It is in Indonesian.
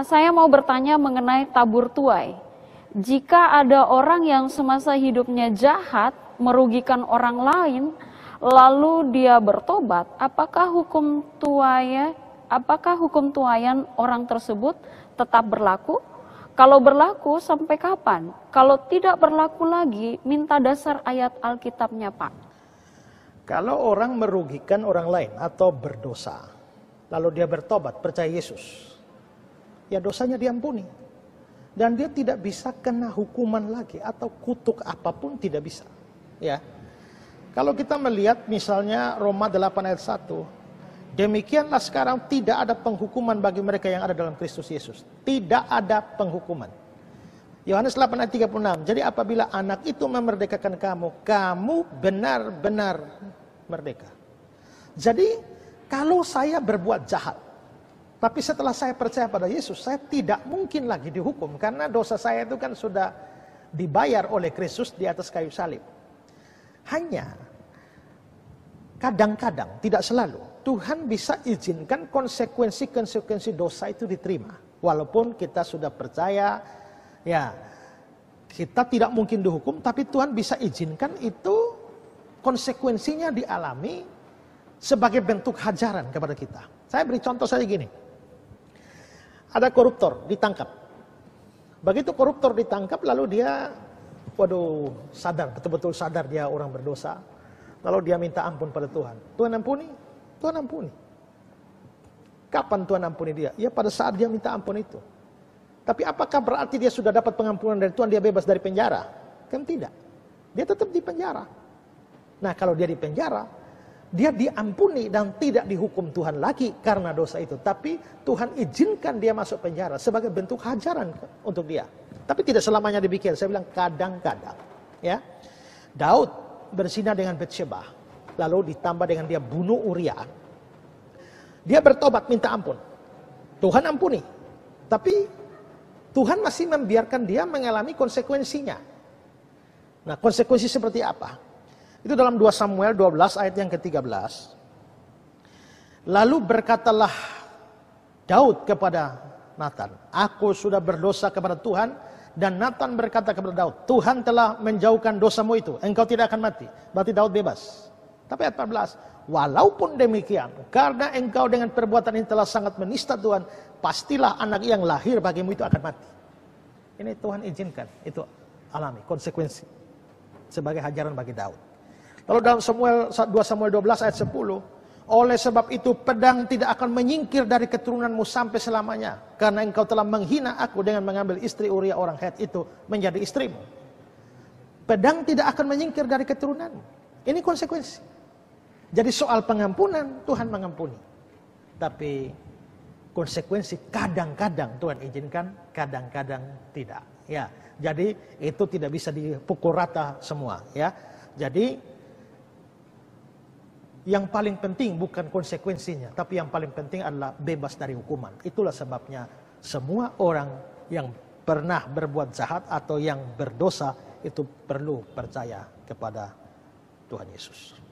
Nah, saya mau bertanya mengenai tabur tuai. Jika ada orang yang semasa hidupnya jahat, merugikan orang lain, lalu dia bertobat, apakah hukum tuaya, apakah hukum tuayan orang tersebut tetap berlaku? Kalau berlaku sampai kapan? Kalau tidak berlaku lagi, minta dasar ayat Alkitabnya, Pak. Kalau orang merugikan orang lain atau berdosa, lalu dia bertobat, percaya Yesus, ya dosanya diampuni. Dan dia tidak bisa kena hukuman lagi atau kutuk apapun tidak bisa. Ya. Kalau kita melihat misalnya Roma 8 ayat 1, demikianlah sekarang tidak ada penghukuman bagi mereka yang ada dalam Kristus Yesus. Tidak ada penghukuman. Yohanes 8 ayat 36. Jadi apabila anak itu memerdekakan kamu, kamu benar-benar merdeka. Jadi kalau saya berbuat jahat, tapi setelah saya percaya pada Yesus, saya tidak mungkin lagi dihukum karena dosa saya itu kan sudah dibayar oleh Kristus di atas kayu salib. Hanya kadang-kadang, tidak selalu, Tuhan bisa izinkan konsekuensi-konsekuensi dosa itu diterima. Walaupun kita sudah percaya, ya kita tidak mungkin dihukum, tapi Tuhan bisa izinkan itu konsekuensinya dialami sebagai bentuk hajaran kepada kita. Saya beri contoh saja gini. Ada koruptor ditangkap. Begitu koruptor ditangkap lalu dia waduh sadar, betul-betul sadar dia orang berdosa. Lalu dia minta ampun pada Tuhan. Tuhan ampuni, Tuhan ampuni. Kapan Tuhan ampuni dia? Ya pada saat dia minta ampun itu. Tapi apakah berarti dia sudah dapat pengampunan dari Tuhan, dia bebas dari penjara? Kan tidak. Dia tetap di penjara. Nah kalau dia di penjara, dia diampuni dan tidak dihukum Tuhan lagi karena dosa itu. Tapi Tuhan izinkan dia masuk penjara sebagai bentuk hajaran untuk dia. Tapi tidak selamanya demikian. Saya bilang kadang-kadang. Ya, Daud bersinar dengan Betseba, lalu ditambah dengan dia bunuh Uria. Dia bertobat minta ampun. Tuhan ampuni. Tapi Tuhan masih membiarkan dia mengalami konsekuensinya. Nah, konsekuensi seperti apa? Itu dalam 2 Samuel 12 ayat yang ke-13. Lalu berkatalah Daud kepada Nathan, "Aku sudah berdosa kepada Tuhan." Dan Nathan berkata kepada Daud, "Tuhan telah menjauhkan dosamu itu, engkau tidak akan mati." Berarti Daud bebas. Tapi ayat 14, "Walaupun demikian, karena engkau dengan perbuatan ini telah sangat menista Tuhan, pastilah anak yang lahir bagimu itu akan mati." Ini Tuhan izinkan, itu alami konsekuensi sebagai hajaran bagi Daud. Kalau dalam Samuel 2 Samuel 12 ayat 10, oleh sebab itu pedang tidak akan menyingkir dari keturunanmu sampai selamanya karena engkau telah menghina aku dengan mengambil istri Uria orang Het itu menjadi istrimu. Pedang tidak akan menyingkir dari keturunanmu. Ini konsekuensi. Jadi soal pengampunan Tuhan mengampuni. Tapi konsekuensi kadang-kadang Tuhan izinkan, kadang-kadang tidak. Ya, jadi itu tidak bisa dipukul rata semua, ya. Jadi yang paling penting bukan konsekuensinya, tapi yang paling penting adalah bebas dari hukuman. Itulah sebabnya semua orang yang pernah berbuat jahat atau yang berdosa itu perlu percaya kepada Tuhan Yesus.